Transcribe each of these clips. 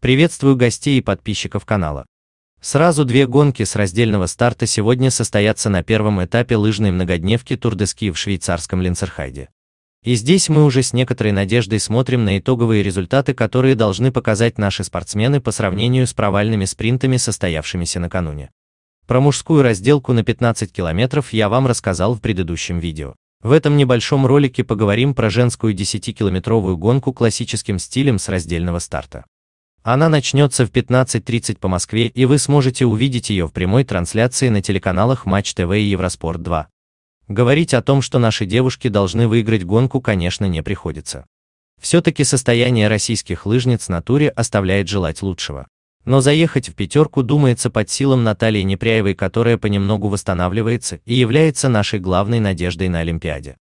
Приветствую гостей и подписчиков канала. Сразу две гонки с раздельного старта сегодня состоятся на первом этапе лыжной многодневки Турдески в швейцарском Линцерхайде. И здесь мы уже с некоторой надеждой смотрим на итоговые результаты, которые должны показать наши спортсмены по сравнению с провальными спринтами, состоявшимися накануне. Про мужскую разделку на 15 километров я вам рассказал в предыдущем видео. В этом небольшом ролике поговорим про женскую 10-километровую гонку классическим стилем с раздельного старта. Она начнется в 15.30 по Москве и вы сможете увидеть ее в прямой трансляции на телеканалах Матч ТВ и Евроспорт 2. Говорить о том, что наши девушки должны выиграть гонку, конечно, не приходится. Все-таки состояние российских лыжниц на туре оставляет желать лучшего. Но заехать в пятерку думается под силам Натальи Непряевой, которая понемногу восстанавливается и является нашей главной надеждой на Олимпиаде.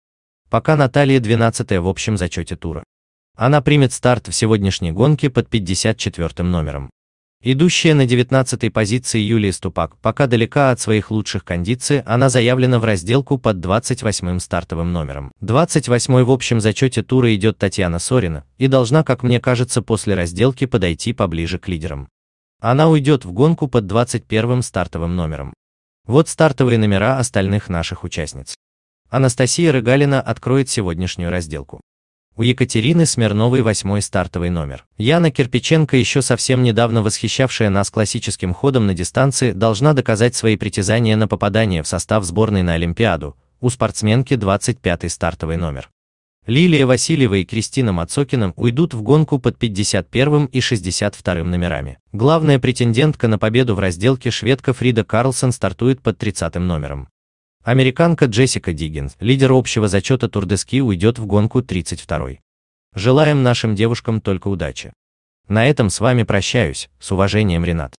Пока Наталья 12 в общем зачете тура. Она примет старт в сегодняшней гонке под 54 номером. Идущая на 19-й позиции Юлия Ступак пока далека от своих лучших кондиций, она заявлена в разделку под 28-м стартовым номером. 28-й в общем зачете тура идет Татьяна Сорина и должна, как мне кажется, после разделки подойти поближе к лидерам. Она уйдет в гонку под 21-м стартовым номером. Вот стартовые номера остальных наших участниц. Анастасия Рыгалина откроет сегодняшнюю разделку. У Екатерины Смирновой восьмой стартовый номер. Яна Кирпиченко, еще совсем недавно восхищавшая нас классическим ходом на дистанции, должна доказать свои притязания на попадание в состав сборной на Олимпиаду. У спортсменки 25-й стартовый номер. Лилия Васильева и Кристина Мацокина уйдут в гонку под 51 и 62 номерами. Главная претендентка на победу в разделке шведка Фрида Карлсон стартует под 30 номером. Американка Джессика Диггинс, лидер общего зачета Турдески, уйдет в гонку 32-й. Желаем нашим девушкам только удачи. На этом с вами прощаюсь, с уважением Ренат.